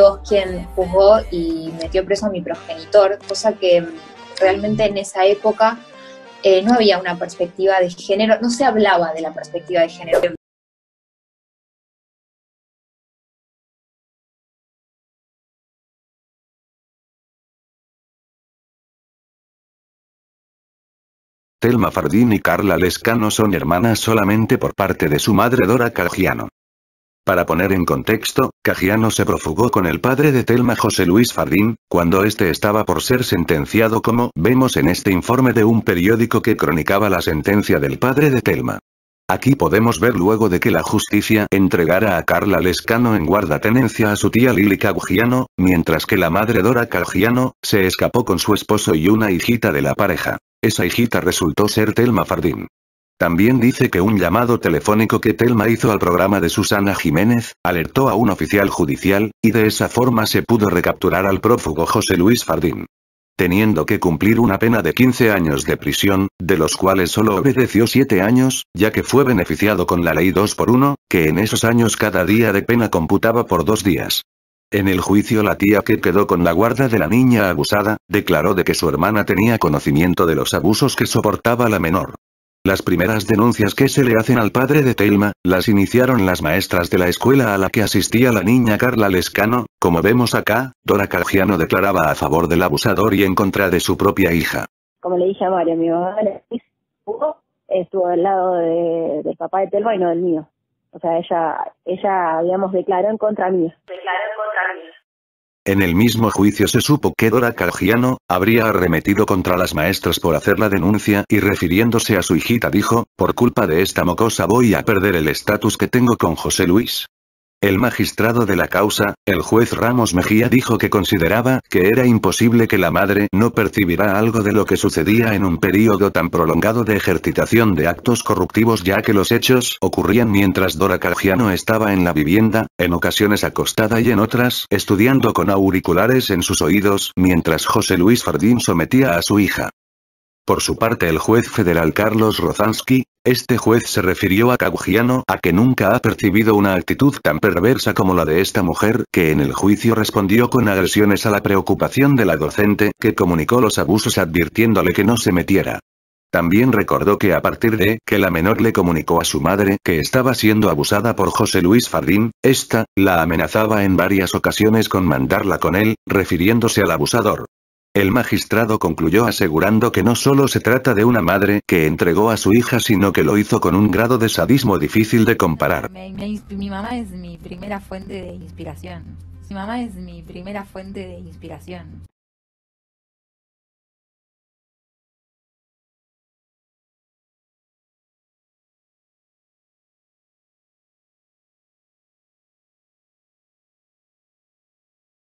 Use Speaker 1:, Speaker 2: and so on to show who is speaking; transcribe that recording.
Speaker 1: vos este quien juzgó y metió preso a mi progenitor, cosa que mm, realmente en esa época eh, no había una perspectiva de género, no se hablaba de la perspectiva de género. Telma Fardín
Speaker 2: y Carla no son hermanas solamente por parte de su madre Dora Calgiano. Para poner en contexto, Cajiano se profugó con el padre de Telma José Luis Fardín, cuando este estaba por ser sentenciado como vemos en este informe de un periódico que cronicaba la sentencia del padre de Telma. Aquí podemos ver luego de que la justicia entregara a Carla Lescano en guardatenencia a su tía Lili Cagiano, mientras que la madre Dora Cagiano se escapó con su esposo y una hijita de la pareja. Esa hijita resultó ser Telma Fardín. También dice que un llamado telefónico que Telma hizo al programa de Susana Jiménez, alertó a un oficial judicial, y de esa forma se pudo recapturar al prófugo José Luis Fardín. Teniendo que cumplir una pena de 15 años de prisión, de los cuales solo obedeció 7 años, ya que fue beneficiado con la ley 2 por 1, que en esos años cada día de pena computaba por dos días. En el juicio la tía que quedó con la guarda de la niña abusada, declaró de que su hermana tenía conocimiento de los abusos que soportaba la menor. Las primeras denuncias que se le hacen al padre de Telma, las iniciaron las maestras de la escuela a la que asistía la niña Carla Lescano, como vemos acá, Dora Cargiano declaraba a favor del abusador y en contra de su propia hija.
Speaker 1: Como le dije a Mario, mi mamá estuvo al lado del papá de Telma y no del mío. O sea, ella, ella, digamos, declaró en contra mío.
Speaker 2: En el mismo juicio se supo que Dora Cargiano, habría arremetido contra las maestras por hacer la denuncia y refiriéndose a su hijita dijo, por culpa de esta mocosa voy a perder el estatus que tengo con José Luis. El magistrado de la causa, el juez Ramos Mejía dijo que consideraba que era imposible que la madre no percibirá algo de lo que sucedía en un período tan prolongado de ejercitación de actos corruptivos ya que los hechos ocurrían mientras Dora Cargiano estaba en la vivienda, en ocasiones acostada y en otras estudiando con auriculares en sus oídos mientras José Luis Fardín sometía a su hija. Por su parte el juez federal Carlos Rozansky, este juez se refirió a Kagujiano a que nunca ha percibido una actitud tan perversa como la de esta mujer, que en el juicio respondió con agresiones a la preocupación de la docente, que comunicó los abusos advirtiéndole que no se metiera. También recordó que a partir de que la menor le comunicó a su madre que estaba siendo abusada por José Luis Fardín, esta, la amenazaba en varias ocasiones con mandarla con él, refiriéndose al abusador. El magistrado concluyó asegurando que no solo se trata de una madre que entregó a su hija, sino que lo hizo con un grado de sadismo difícil de comparar.
Speaker 1: mi mamá es mi primera fuente de inspiración. Mi mamá es mi primera fuente de inspiración.